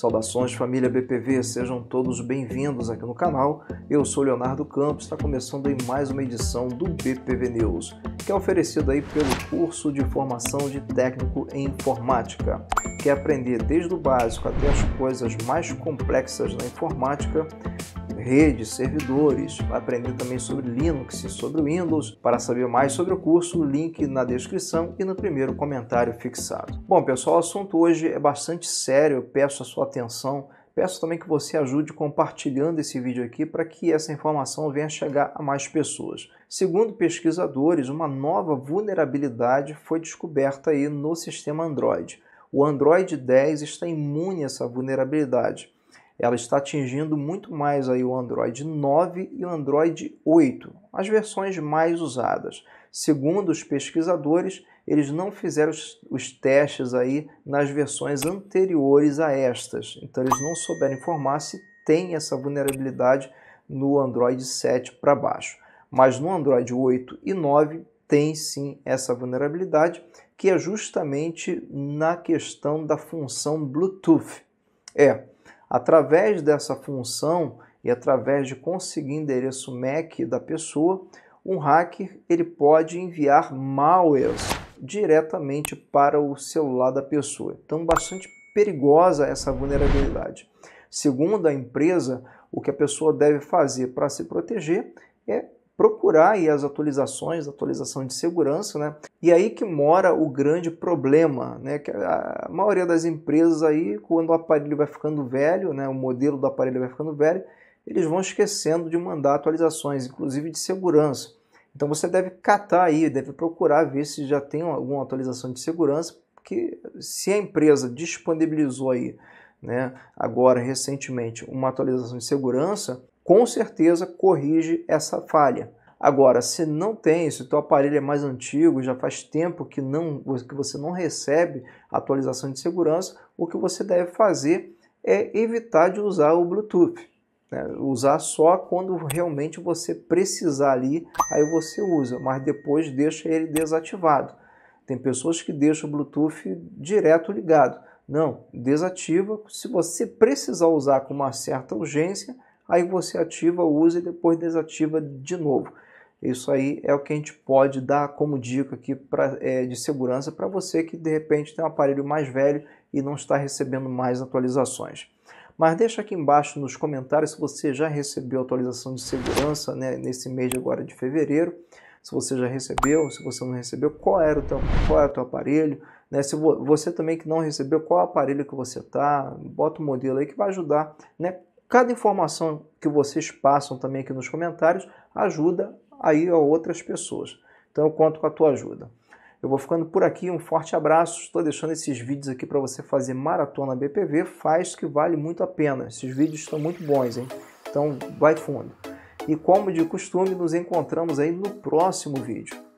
Saudações família BPV, sejam todos bem-vindos aqui no canal. Eu sou Leonardo Campos, está começando aí mais uma edição do BPV News, que é oferecido aí pelo curso de formação de técnico em informática. Quer aprender desde o básico até as coisas mais complexas da informática? redes, servidores. Aprender também sobre Linux e sobre Windows. Para saber mais sobre o curso, link na descrição e no primeiro comentário fixado. Bom, pessoal, o assunto hoje é bastante sério, eu peço a sua atenção. Peço também que você ajude compartilhando esse vídeo aqui para que essa informação venha chegar a mais pessoas. Segundo pesquisadores, uma nova vulnerabilidade foi descoberta aí no sistema Android. O Android 10 está imune a essa vulnerabilidade ela está atingindo muito mais aí o Android 9 e o Android 8, as versões mais usadas. Segundo os pesquisadores, eles não fizeram os, os testes aí nas versões anteriores a estas, então eles não souberam informar se tem essa vulnerabilidade no Android 7 para baixo. Mas no Android 8 e 9 tem sim essa vulnerabilidade, que é justamente na questão da função Bluetooth. É, Através dessa função e através de conseguir endereço MAC da pessoa, um hacker ele pode enviar malwares diretamente para o celular da pessoa. Então, bastante perigosa essa vulnerabilidade. Segundo a empresa, o que a pessoa deve fazer para se proteger é procurar aí as atualizações, atualização de segurança, né? E aí que mora o grande problema, né? Que a maioria das empresas aí, quando o aparelho vai ficando velho, né? O modelo do aparelho vai ficando velho, eles vão esquecendo de mandar atualizações, inclusive de segurança. Então você deve catar aí, deve procurar ver se já tem alguma atualização de segurança, porque se a empresa disponibilizou aí, né? Agora recentemente uma atualização de segurança com certeza corrige essa falha. Agora, se não tem, se o teu aparelho é mais antigo, já faz tempo que, não, que você não recebe atualização de segurança, o que você deve fazer é evitar de usar o Bluetooth. Né? Usar só quando realmente você precisar ali, aí você usa, mas depois deixa ele desativado. Tem pessoas que deixam o Bluetooth direto ligado. Não, desativa. Se você precisar usar com uma certa urgência, aí você ativa, usa e depois desativa de novo. Isso aí é o que a gente pode dar como dica aqui pra, é, de segurança para você que de repente tem um aparelho mais velho e não está recebendo mais atualizações. Mas deixa aqui embaixo nos comentários se você já recebeu atualização de segurança né, nesse mês de agora de fevereiro. Se você já recebeu, se você não recebeu, qual era o teu, qual era o teu aparelho. Né? Se vo, você também que não recebeu, qual aparelho que você está, bota o um modelo aí que vai ajudar né, Cada informação que vocês passam também aqui nos comentários ajuda aí a outras pessoas. Então eu conto com a tua ajuda. Eu vou ficando por aqui, um forte abraço. Estou deixando esses vídeos aqui para você fazer maratona BPV, faz que vale muito a pena. Esses vídeos estão muito bons, hein? Então vai fundo. E como de costume, nos encontramos aí no próximo vídeo.